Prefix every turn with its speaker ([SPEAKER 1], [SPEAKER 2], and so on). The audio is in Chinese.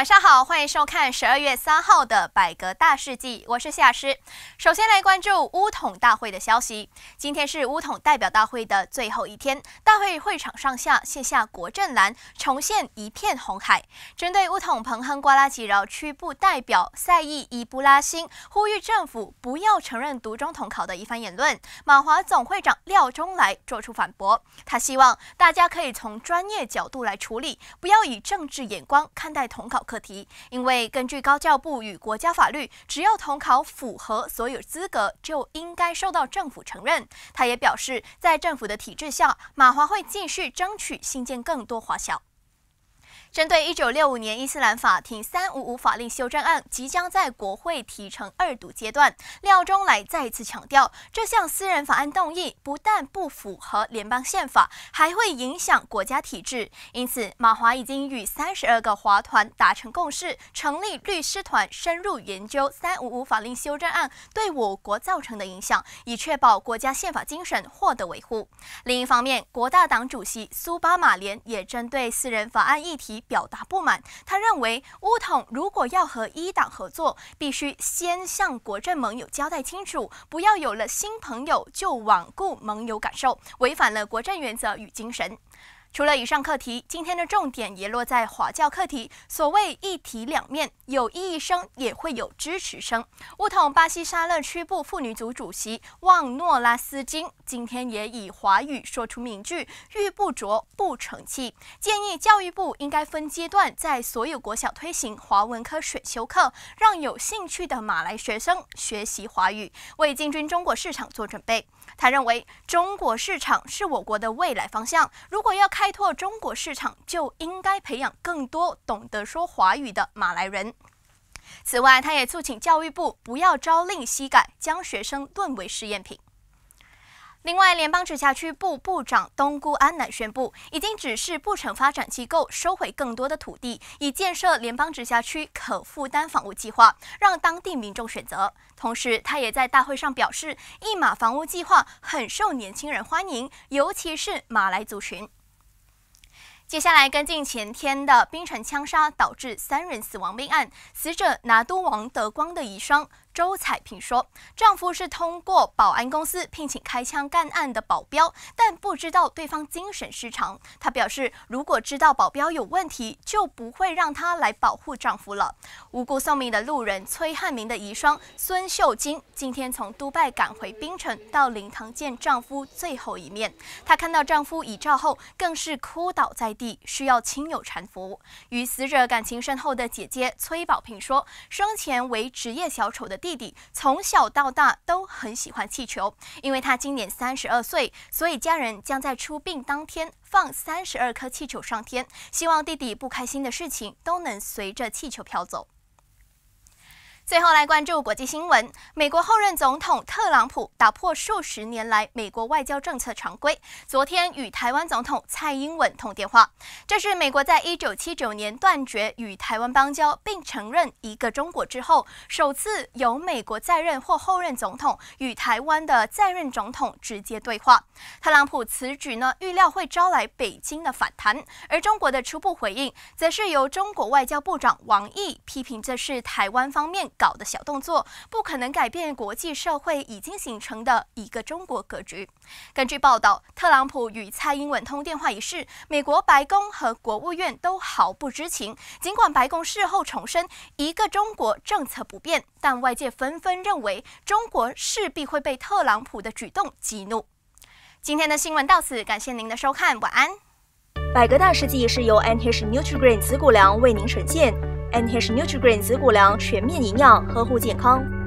[SPEAKER 1] 晚上好，欢迎收看十二月三号的百格大事记，我是夏师。首先来关注乌统大会的消息。今天是乌统代表大会的最后一天，大会会场上下卸下国阵蓝重现一片红海。针对乌统彭亨瓜拉吉饶区部代表赛义伊布拉辛呼吁政府不要承认独中统考的一番言论，马华总会长廖中来作出反驳。他希望大家可以从专业角度来处理，不要以政治眼光看待统考。课题，因为根据高教部与国家法律，只要统考符合所有资格，就应该受到政府承认。他也表示，在政府的体制下，马华会继续争取兴建更多华校。针对一九六五年伊斯兰法庭三五五法令修正案即将在国会提成二读阶段，廖中来再次强调，这项私人法案动议不但不符合联邦宪法，还会影响国家体制。因此，马华已经与三十二个华团达成共识，成立律师团深入研究三五五法令修正案对我国造成的影响，以确保国家宪法精神获得维护。另一方面，国大党主席苏巴马连也针对私人法案议题。表达不满，他认为，乌统如果要和一党合作，必须先向国政盟友交代清楚，不要有了新朋友就罔顾盟友感受，违反了国政原则与精神。除了以上课题，今天的重点也落在华教课题。所谓一体两面，有异议声也会有支持声。乌统巴西沙勒区部妇女组主席旺诺拉斯金今天也以华语说出名句：“玉不琢，不成器。”建议教育部应该分阶段在所有国小推行华文科选修课，让有兴趣的马来学生学习华语，为进军中国市场做准备。他认为中国市场是我国的未来方向，如果要开。开拓中国市场就应该培养更多懂得说华语的马来人。此外，他也促请教育部不要朝令夕改，将学生沦为试验品。另外，联邦直辖区部部长东姑安南宣布，已经指示不城发展机构收回更多的土地，以建设联邦直辖区可负担房屋计划，让当地民众选择。同时，他也在大会上表示，一马房屋计划很受年轻人欢迎，尤其是马来族群。接下来跟进前天的冰城枪杀导致三人死亡命案，死者拿督王德光的遗孀。周彩萍说，丈夫是通过保安公司聘请开枪干案的保镖，但不知道对方精神失常。她表示，如果知道保镖有问题，就不会让他来保护丈夫了。无辜送命的路人崔汉明的遗孀孙秀晶，今天从都拜赶回槟城，到灵堂见丈夫最后一面。她看到丈夫遗照后，更是哭倒在地，需要亲友搀扶。与死者感情深厚的姐姐崔宝平说，生前为职业小丑的。弟。弟弟从小到大都很喜欢气球，因为他今年三十二岁，所以家人将在出殡当天放三十二颗气球上天，希望弟弟不开心的事情都能随着气球飘走。最后来关注国际新闻，美国后任总统特朗普打破数十年来美国外交政策常规，昨天与台湾总统蔡英文通电话，这是美国在一九七九年断绝与台湾邦交并承认一个中国之后，首次由美国在任或后任总统与台湾的在任总统直接对话。特朗普此举呢，预料会招来北京的反弹，而中国的初步回应，则是由中国外交部长王毅批评这是台湾方面。搞的小动作不可能改变国际社会已经形成的一个中国格局。根据报道，特朗普与蔡英文通电话一事，美国白宫和国务院都毫不知情。尽管白宫事后重申一个中国政策不变，但外界纷纷认为中国势必会被特朗普的举动激怒。今天的新闻到此，感谢您的收看，晚安。百格大世纪是由 NH Nutrigrain 赤谷粮为您呈现。And his NutriGreen 子骨粮全面营养，呵护健康。